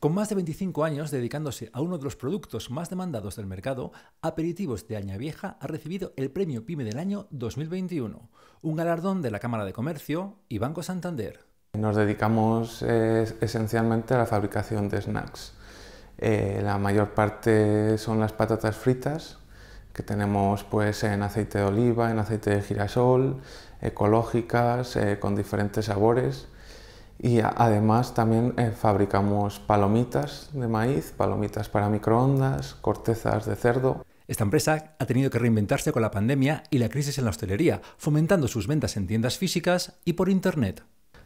Con más de 25 años dedicándose a uno de los productos más demandados del mercado, Aperitivos de vieja ha recibido el Premio PyME del año 2021, un galardón de la Cámara de Comercio y Banco Santander. Nos dedicamos eh, esencialmente a la fabricación de snacks. Eh, la mayor parte son las patatas fritas, que tenemos pues, en aceite de oliva, en aceite de girasol, ecológicas, eh, con diferentes sabores. Y además también eh, fabricamos palomitas de maíz, palomitas para microondas, cortezas de cerdo. Esta empresa ha tenido que reinventarse con la pandemia y la crisis en la hostelería, fomentando sus ventas en tiendas físicas y por Internet.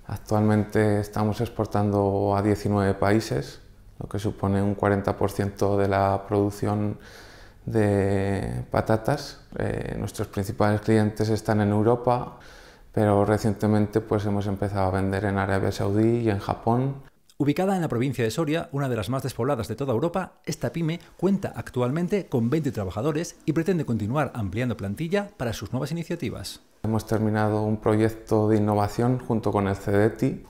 Actualmente estamos exportando a 19 países, lo que supone un 40% de la producción de patatas. Eh, nuestros principales clientes están en Europa, pero recientemente pues hemos empezado a vender en Arabia Saudí y en Japón. Ubicada en la provincia de Soria, una de las más despobladas de toda Europa, esta pyme cuenta actualmente con 20 trabajadores y pretende continuar ampliando plantilla para sus nuevas iniciativas. Hemos terminado un proyecto de innovación junto con el CDT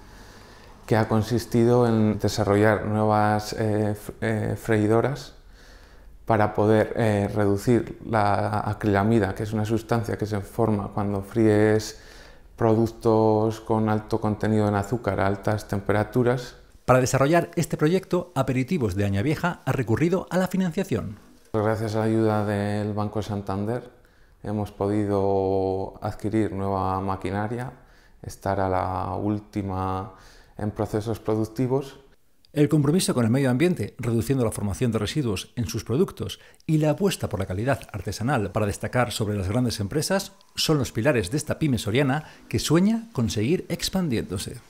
que ha consistido en desarrollar nuevas eh, eh, freidoras para poder eh, reducir la acrilamida, que es una sustancia que se forma cuando fríes productos con alto contenido en azúcar a altas temperaturas. Para desarrollar este proyecto, Aperitivos de Aña Vieja ha recurrido a la financiación. Gracias a la ayuda del Banco Santander hemos podido adquirir nueva maquinaria, estar a la última en procesos productivos el compromiso con el medio ambiente, reduciendo la formación de residuos en sus productos, y la apuesta por la calidad artesanal para destacar sobre las grandes empresas son los pilares de esta pyme soriana que sueña con seguir expandiéndose.